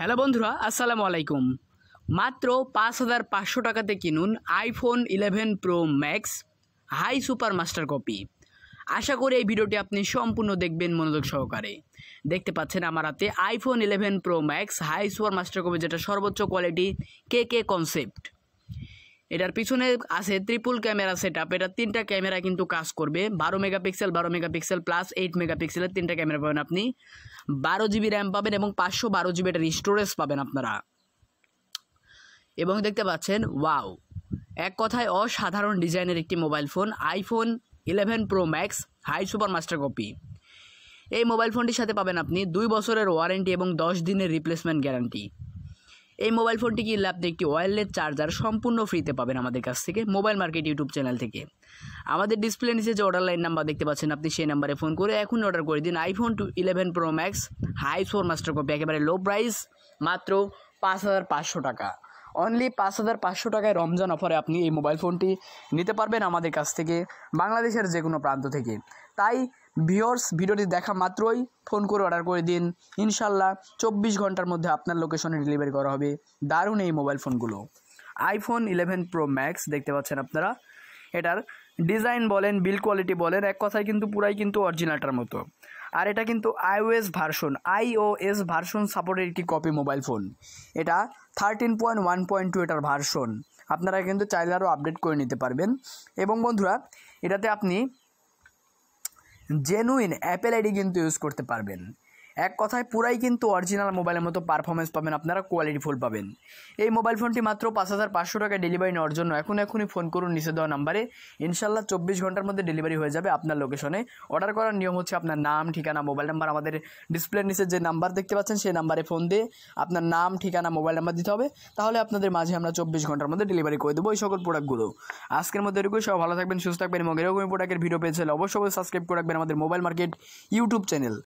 hello বন্ধুরা আসসালামু আলাইকুম মাত্র পাঁচ হাজার পাঁচশো টাকাতে কিনুন iPhone eleven pro max high super master copy আশা করি এই ভিডিওটি আপনি সম্পূর্ণ দেখবেন মনোযোগ সহকারে দেখতে পাচ্ছেন আমার হাতে iPhone eleven pro max high super master copy যেটা সর্বোচ্চ কোয়ালিটি কে কে কনসেপ্ট এটার পিছনে আছে ত্রিপুল ক্যামেরা সেট আপ এটা তিনটা ক্যামেরা কিন্তু কাজ করবে বারো মেগাপিক্সেল বারো মেগাপিক্সেল প্লাস এইট মেগাপিক্সেলের তিনটা ক্যামেরা পাবেন আপনি বারো জিবি র্যাম পাবেন এবং পাঁচশো বারো জিবি এটার স্টোরেজ পাবেন আপনারা এবং দেখতে পাচ্ছেন ওয়াও এক কথায় অসাধারণ ডিজাইনের একটি mobile phone iPhone eleven pro max high super master copy এই মোবাইল ফোনটির সাথে পাবেন আপনি দুই বছরের ওয়ারেন্টি এবং দশ দিনের রিপ্লেসমেন্ট গ্যারান্টি এই মোবাইল ফোনটি কিনলে আপনি একটি ওয়্যারলেস চার্জার সম্পূর্ণ ফ্রিতে পাবেন আমাদের কাছ থেকে মোবাইল মার্কেট ইউটিউব চ্যানেল থেকে আমাদের ডিসপ্লে নিচে যে অর্ডার লাইন নাম্বার দেখতে পাচ্ছেন আপনি সেই নাম্বারে ফোন করে এখন অর্ডার করে দিন iPhone two eleven pro max high four master copy একেবারে লো প্রাইস মাত্র পাঁচ হাজার পাঁচশো টাকা অনলি পাঁচ হাজার পাঁচশো টাকায় রমজান অফারে আপনি এই মোবাইল ফোনটি নিতে পারবেন আমাদের কাছ থেকে বাংলাদেশের যে কোনো প্রান্ত থেকে তাই ভিওর্স ভিডিওটি দেখা মাত্রই ফোন করে অর্ডার করে দিন ইনশাল্লাহ চব্বিশ ঘন্টার মধ্যে আপনার লোকেশনে ডেলিভারি করা হবে দারুণ এই মোবাইল ফোনগুলো আইফোন ইলেভেন প্রো ম্যাক্স দেখতে পাচ্ছেন আপনারা এটার ডিজাইন বলেন বিল কোয়ালিটি বলেন এক কথায় কিন্তু পুরাই কিন্তু অরিজিনালটার মতো আর এটা কিন্তু আইওএস ভার্সন আইওএস ভার্সন সাপোর্টের একটি কপি মোবাইল ফোন এটা thirteen point one point two এটার ভার্সন আপনারা কিন্তু চাইলে আরও আপডেট করে নিতে পারবেন এবং বন্ধুরা এটাতে আপনি জেনুইন অ্যাপেল আইডি কিন্তু ইউজ করতে পারবেন এক কথায় পুরাই কিন্তু অরিজিনাল মোবাইলের মতো পারফরমেন্স পাবেন আপনারা কোয়ালিটি ফুল পাবেন এই মোবাইল ফোনটি মাত্র পাঁচ হাজার পাঁচশো টাকা ডেলিভারি নেওয়ার জন্য এখন এখনই ফোন করুন নিচে দেওয়া নাম্বারে ইনশাল্লাহ চব্বিশ ঘন্টার মধ্যে ডেলিভারি হয়ে যাবে আপনার লোকেশনে অর্ডার করার নিয়ম হচ্ছে আপনার নাম ঠিকানা মোবাইল নাম্বার আমাদের ডিসপ্লের নিচে যে নাম্বার দেখতে পাচ্ছেন সেই নাম্বারে ফোন দিয়ে আপনার নাম ঠিকানা মোবাইল নাম্বার দিতে হবে তাহলে আপনাদের মাঝে আমরা চব্বিশ ঘন্টার মধ্যে ডেলিভারি করে দেবো এই সকল প্রোডাক্টগুলো আজকের মধ্যে এরকম সব ভালো থাকবেন সুস্থ থাকবেন এবং এরকম প্রোডাক্টের ভিডিও পেয়েছে অবশ্যই সাবস্ক্রাইব করে রাখবেন আমাদের মোবাইল মার্কেট ইউটিউব চ্যানেল